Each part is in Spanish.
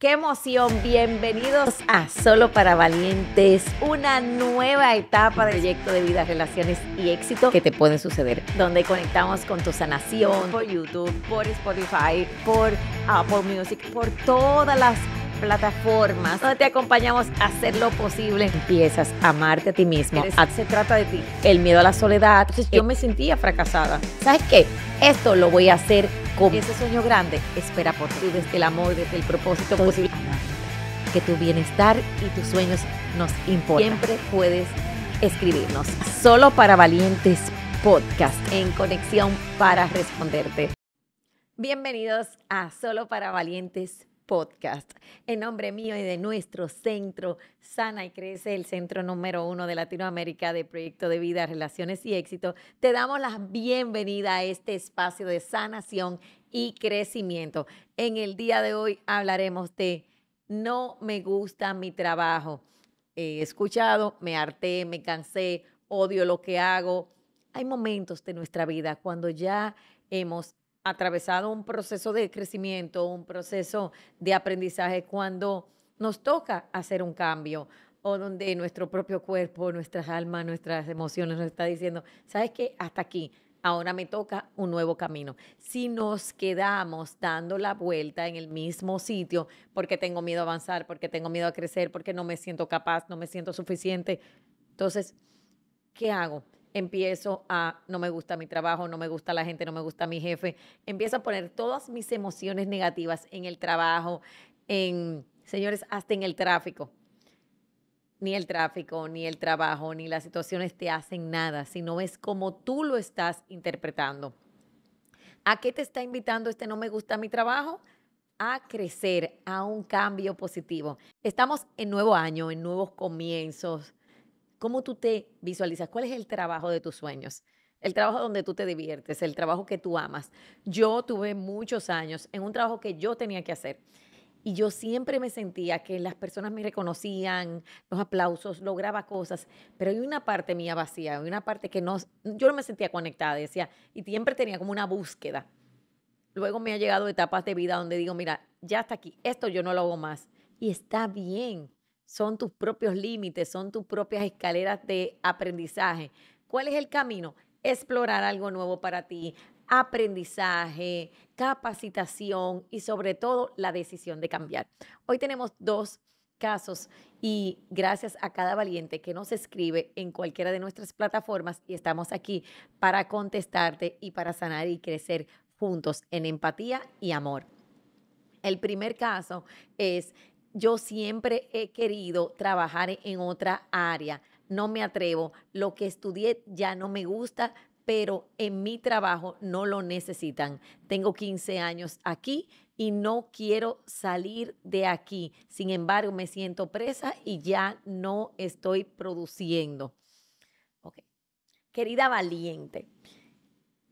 Qué emoción, bienvenidos a Solo para Valientes, una nueva etapa del proyecto de vida, relaciones y éxito que te pueden suceder, donde conectamos con tu sanación por YouTube, por Spotify, por Apple Music, por todas las plataformas donde te acompañamos a hacer lo posible. Empiezas a amarte a ti mismo. se trata de ti. El miedo a la soledad. yo me sentía fracasada. ¿Sabes qué? Esto lo voy a hacer ese sueño grande espera por ti desde el amor, desde el propósito posible. Que tu bienestar y tus sueños nos importan. Siempre puedes escribirnos. Solo para Valientes Podcast, en conexión para responderte. Bienvenidos a Solo para Valientes Podcast podcast. En nombre mío y de nuestro centro Sana y Crece, el centro número uno de Latinoamérica de Proyecto de Vida, Relaciones y Éxito, te damos la bienvenida a este espacio de sanación y crecimiento. En el día de hoy hablaremos de no me gusta mi trabajo. He escuchado, me harté, me cansé, odio lo que hago. Hay momentos de nuestra vida cuando ya hemos atravesado un proceso de crecimiento, un proceso de aprendizaje cuando nos toca hacer un cambio o donde nuestro propio cuerpo, nuestras almas, nuestras emociones nos está diciendo, ¿sabes qué? Hasta aquí, ahora me toca un nuevo camino. Si nos quedamos dando la vuelta en el mismo sitio porque tengo miedo a avanzar, porque tengo miedo a crecer, porque no me siento capaz, no me siento suficiente, entonces, ¿qué hago? empiezo a no me gusta mi trabajo, no me gusta la gente, no me gusta mi jefe, empiezo a poner todas mis emociones negativas en el trabajo, en, señores, hasta en el tráfico. Ni el tráfico, ni el trabajo, ni las situaciones te hacen nada, sino es como tú lo estás interpretando. ¿A qué te está invitando este no me gusta mi trabajo? a crecer, a un cambio positivo. Estamos en nuevo año, en nuevos comienzos, ¿Cómo tú te visualizas? ¿Cuál es el trabajo de tus sueños? El trabajo donde tú te diviertes, el trabajo que tú amas. Yo tuve muchos años en un trabajo que yo tenía que hacer. Y yo siempre me sentía que las personas me reconocían, los aplausos, lograba cosas, pero hay una parte mía vacía, hay una parte que no, yo no me sentía conectada, decía, y siempre tenía como una búsqueda. Luego me ha llegado etapas de vida donde digo, mira, ya está aquí, esto yo no lo hago más. Y está bien, son tus propios límites, son tus propias escaleras de aprendizaje. ¿Cuál es el camino? Explorar algo nuevo para ti, aprendizaje, capacitación y sobre todo la decisión de cambiar. Hoy tenemos dos casos y gracias a cada valiente que nos escribe en cualquiera de nuestras plataformas y estamos aquí para contestarte y para sanar y crecer juntos en empatía y amor. El primer caso es yo siempre he querido trabajar en otra área. No me atrevo. Lo que estudié ya no me gusta, pero en mi trabajo no lo necesitan. Tengo 15 años aquí y no quiero salir de aquí. Sin embargo, me siento presa y ya no estoy produciendo. Querida valiente,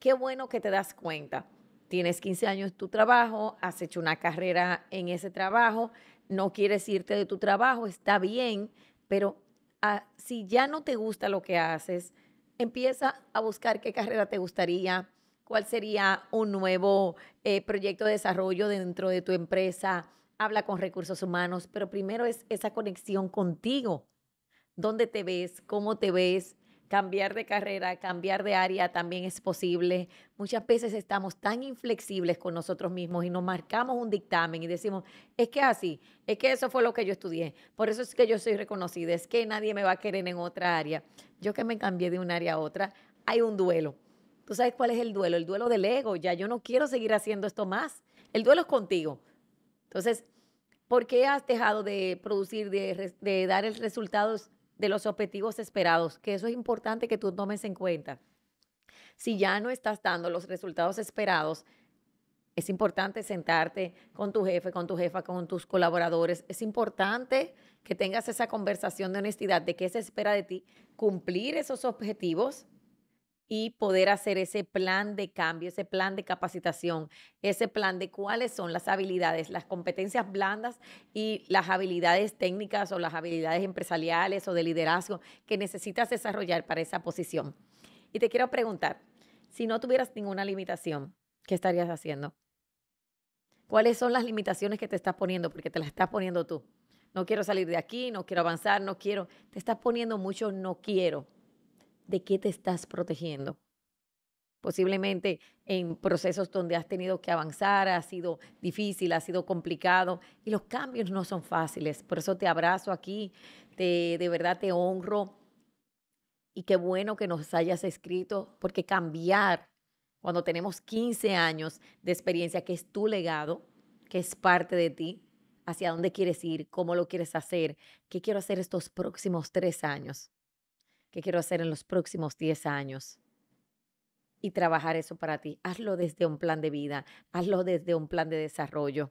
qué bueno que te das cuenta. Tienes 15 años tu trabajo, has hecho una carrera en ese trabajo, no quieres irte de tu trabajo, está bien, pero ah, si ya no te gusta lo que haces, empieza a buscar qué carrera te gustaría, cuál sería un nuevo eh, proyecto de desarrollo dentro de tu empresa, habla con recursos humanos, pero primero es esa conexión contigo, dónde te ves, cómo te ves, cambiar de carrera, cambiar de área también es posible. Muchas veces estamos tan inflexibles con nosotros mismos y nos marcamos un dictamen y decimos, es que así, es que eso fue lo que yo estudié, por eso es que yo soy reconocida, es que nadie me va a querer en otra área. Yo que me cambié de un área a otra, hay un duelo. ¿Tú sabes cuál es el duelo? El duelo del ego, ya yo no quiero seguir haciendo esto más. El duelo es contigo. Entonces, ¿por qué has dejado de producir, de, dar dar resultados de los objetivos esperados, que eso es importante que tú tomes en cuenta. Si ya no estás dando los resultados esperados, es importante sentarte con tu jefe, con tu jefa, con tus colaboradores. Es importante que tengas esa conversación de honestidad de qué se espera de ti, cumplir esos objetivos y poder hacer ese plan de cambio, ese plan de capacitación, ese plan de cuáles son las habilidades, las competencias blandas y las habilidades técnicas o las habilidades empresariales o de liderazgo que necesitas desarrollar para esa posición. Y te quiero preguntar, si no tuvieras ninguna limitación, ¿qué estarías haciendo? ¿Cuáles son las limitaciones que te estás poniendo? Porque te las estás poniendo tú. No quiero salir de aquí, no quiero avanzar, no quiero. Te estás poniendo mucho no quiero de qué te estás protegiendo. Posiblemente en procesos donde has tenido que avanzar, ha sido difícil, ha sido complicado y los cambios no son fáciles. Por eso te abrazo aquí, te, de verdad te honro y qué bueno que nos hayas escrito porque cambiar cuando tenemos 15 años de experiencia, que es tu legado, que es parte de ti, hacia dónde quieres ir, cómo lo quieres hacer, qué quiero hacer estos próximos tres años que quiero hacer en los próximos 10 años y trabajar eso para ti. Hazlo desde un plan de vida, hazlo desde un plan de desarrollo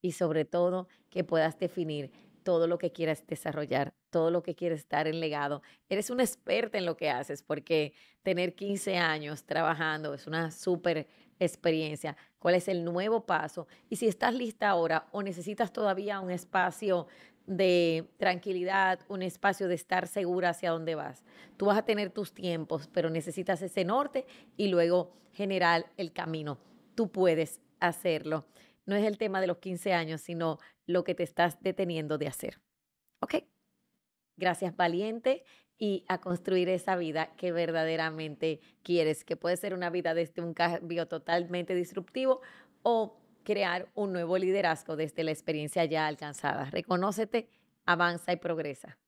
y sobre todo que puedas definir todo lo que quieras desarrollar, todo lo que quieres estar en legado. Eres una experta en lo que haces porque tener 15 años trabajando es una súper experiencia. ¿Cuál es el nuevo paso? Y si estás lista ahora o necesitas todavía un espacio de tranquilidad, un espacio de estar segura hacia dónde vas. Tú vas a tener tus tiempos, pero necesitas ese norte y luego general el camino. Tú puedes hacerlo. No es el tema de los 15 años, sino lo que te estás deteniendo de hacer. ¿Ok? Gracias, valiente, y a construir esa vida que verdaderamente quieres, que puede ser una vida desde un cambio totalmente disruptivo o crear un nuevo liderazgo desde la experiencia ya alcanzada. Reconócete, avanza y progresa.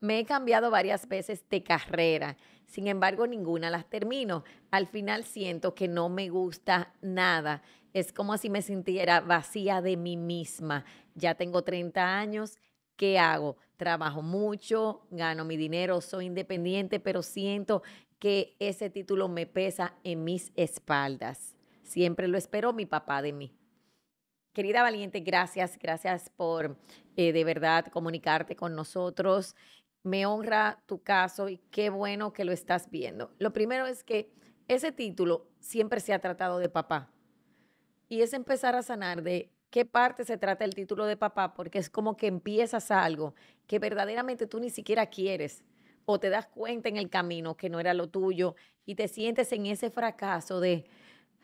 Me he cambiado varias veces de carrera, sin embargo ninguna las termino. Al final siento que no me gusta nada. Es como si me sintiera vacía de mí misma. Ya tengo 30 años, ¿qué hago? Trabajo mucho, gano mi dinero, soy independiente, pero siento que ese título me pesa en mis espaldas. Siempre lo esperó mi papá de mí. Querida Valiente, gracias, gracias por eh, de verdad comunicarte con nosotros. Me honra tu caso y qué bueno que lo estás viendo. Lo primero es que ese título siempre se ha tratado de papá. Y es empezar a sanar de qué parte se trata el título de papá, porque es como que empiezas algo que verdaderamente tú ni siquiera quieres o te das cuenta en el camino que no era lo tuyo y te sientes en ese fracaso de,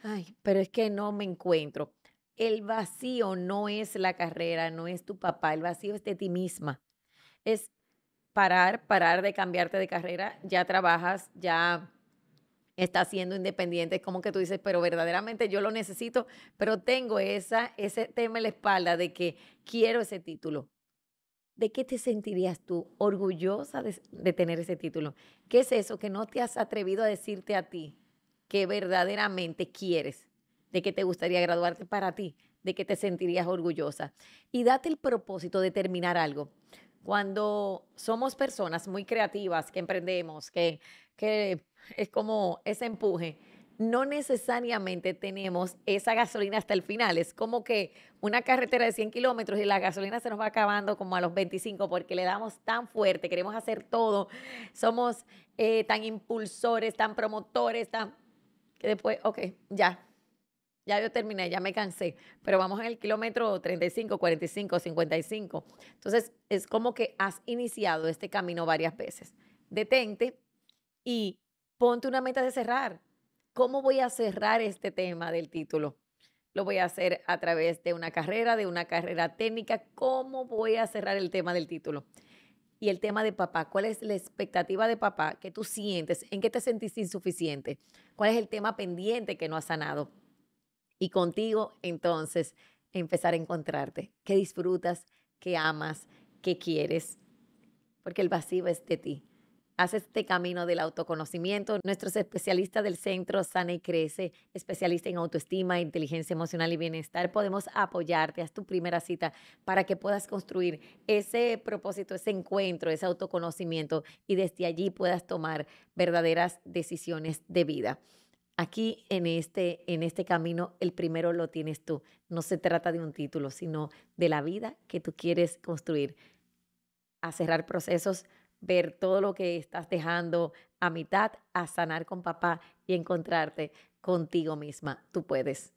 ay, pero es que no me encuentro. El vacío no es la carrera, no es tu papá, el vacío es de ti misma. Es parar, parar de cambiarte de carrera, ya trabajas, ya estás siendo independiente, es como que tú dices, pero verdaderamente yo lo necesito, pero tengo esa, ese tema en la espalda de que quiero ese título. ¿De qué te sentirías tú orgullosa de tener ese título? ¿Qué es eso que no te has atrevido a decirte a ti? que verdaderamente quieres, de que te gustaría graduarte para ti, de que te sentirías orgullosa. Y date el propósito de terminar algo. Cuando somos personas muy creativas, que emprendemos, que, que es como ese empuje, no necesariamente tenemos esa gasolina hasta el final. Es como que una carretera de 100 kilómetros y la gasolina se nos va acabando como a los 25 porque le damos tan fuerte, queremos hacer todo, somos eh, tan impulsores, tan promotores, tan que después, ok, ya, ya yo terminé, ya me cansé, pero vamos en el kilómetro 35, 45, 55. Entonces, es como que has iniciado este camino varias veces. Detente y ponte una meta de cerrar. ¿Cómo voy a cerrar este tema del título? Lo voy a hacer a través de una carrera, de una carrera técnica. ¿Cómo voy a cerrar el tema del título? y el tema de papá. ¿Cuál es la expectativa de papá que tú sientes? ¿En qué te sentiste insuficiente? ¿Cuál es el tema pendiente que no ha sanado? Y contigo, entonces, empezar a encontrarte. ¿Qué disfrutas? ¿Qué amas? ¿Qué quieres? Porque el vacío es de ti. Haz este camino del autoconocimiento. Nuestros especialistas del centro Sana y Crece, especialista en autoestima, inteligencia emocional y bienestar, podemos apoyarte. Haz tu primera cita para que puedas construir ese propósito, ese encuentro, ese autoconocimiento y desde allí puedas tomar verdaderas decisiones de vida. Aquí en este, en este camino, el primero lo tienes tú. No se trata de un título, sino de la vida que tú quieres construir. A cerrar procesos ver todo lo que estás dejando a mitad, a sanar con papá y encontrarte contigo misma. Tú puedes.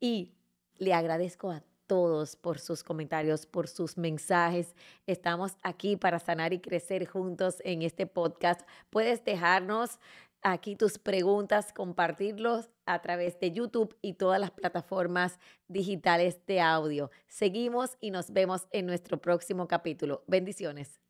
Y le agradezco a todos por sus comentarios, por sus mensajes. Estamos aquí para sanar y crecer juntos en este podcast. Puedes dejarnos aquí tus preguntas, compartirlos a través de YouTube y todas las plataformas digitales de audio. Seguimos y nos vemos en nuestro próximo capítulo. Bendiciones.